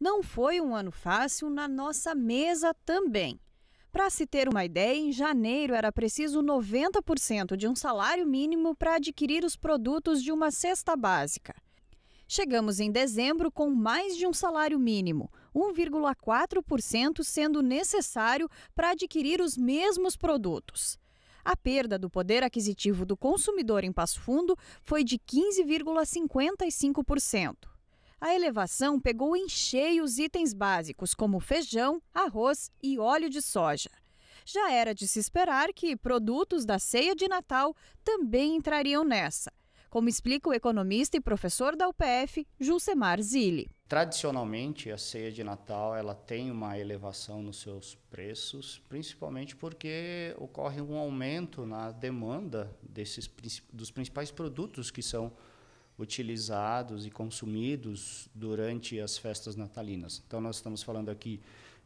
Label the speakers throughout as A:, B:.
A: Não foi um ano fácil na nossa mesa também. Para se ter uma ideia, em janeiro era preciso 90% de um salário mínimo para adquirir os produtos de uma cesta básica. Chegamos em dezembro com mais de um salário mínimo, 1,4% sendo necessário para adquirir os mesmos produtos. A perda do poder aquisitivo do consumidor em Passo Fundo foi de 15,55%. A elevação pegou em cheio os itens básicos, como feijão, arroz e óleo de soja. Já era de se esperar que produtos da ceia de Natal também entrariam nessa, como explica o economista e professor da UPF, Jusemar Zilli.
B: Tradicionalmente, a ceia de Natal ela tem uma elevação nos seus preços, principalmente porque ocorre um aumento na demanda desses, dos principais produtos que são utilizados e consumidos durante as festas natalinas. Então, nós estamos falando aqui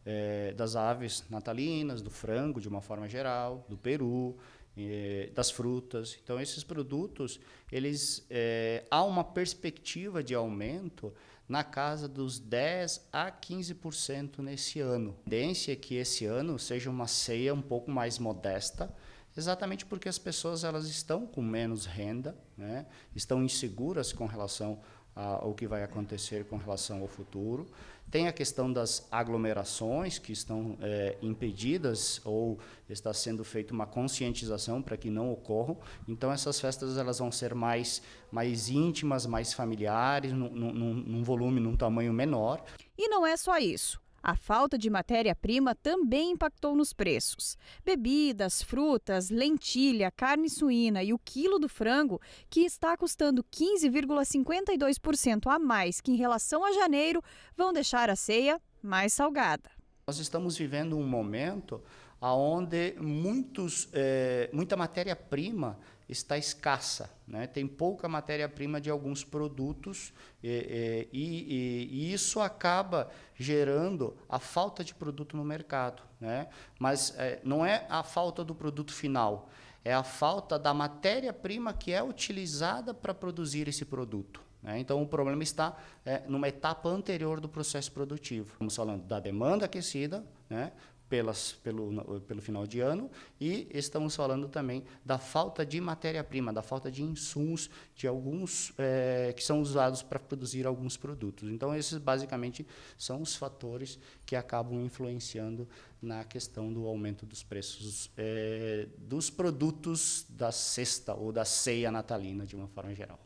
B: eh, das aves natalinas, do frango, de uma forma geral, do peru, eh, das frutas. Então, esses produtos, eles eh, há uma perspectiva de aumento na casa dos 10 a 15% nesse ano. A tendência é que esse ano seja uma ceia um pouco mais modesta, exatamente porque as pessoas elas estão com menos renda, né? estão inseguras com relação ao que vai acontecer com relação ao futuro. Tem a questão das aglomerações que estão é, impedidas ou está sendo feita uma conscientização para que não ocorram. Então essas festas elas vão ser mais mais íntimas, mais familiares, num, num, num volume, num tamanho menor.
A: E não é só isso. A falta de matéria-prima também impactou nos preços. Bebidas, frutas, lentilha, carne suína e o quilo do frango, que está custando 15,52% a mais que em relação a janeiro, vão deixar a ceia mais salgada.
B: Nós estamos vivendo um momento aonde muitos, é, muita matéria-prima está escassa. Né? Tem pouca matéria-prima de alguns produtos eh, eh, e, e, e, isso acaba gerando a falta de produto no mercado. Né? Mas é, não é a falta do produto final, é a falta da matéria-prima que é utilizada para produzir esse produto. Né? Então, o problema está é, numa etapa anterior do processo produtivo. Estamos falando da demanda aquecida, né? pelas, pelo, eh, pelo final de ano, e estamos falando também da falta de matéria-prima, da falta de insumos de alguns é, que são usados para produzir alguns produtos. Então, esses basicamente são os fatores que acabam influenciando na questão do aumento dos preços é, dos produtos da cesta ou da ceia natalina, de uma forma geral.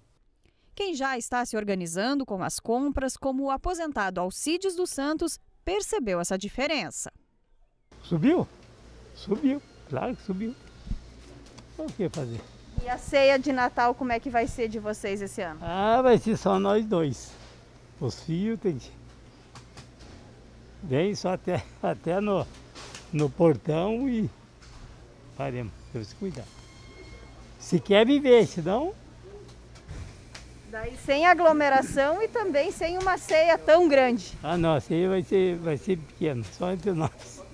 A: Quem já está se organizando com as compras, como o aposentado Alcides dos Santos, percebeu essa diferença.
B: Subiu? Subiu, claro que subiu. Então, o que fazer?
A: E a ceia de Natal, como é que vai ser de vocês esse ano?
B: Ah, vai ser só nós dois. Os filhos tem Vem só até, até no, no portão e faremos. Temos que cuidar. Se quer viver, senão...
A: Daí sem aglomeração e também sem uma ceia tão grande.
B: Ah não, a ceia vai ser, vai ser pequena, só entre nós.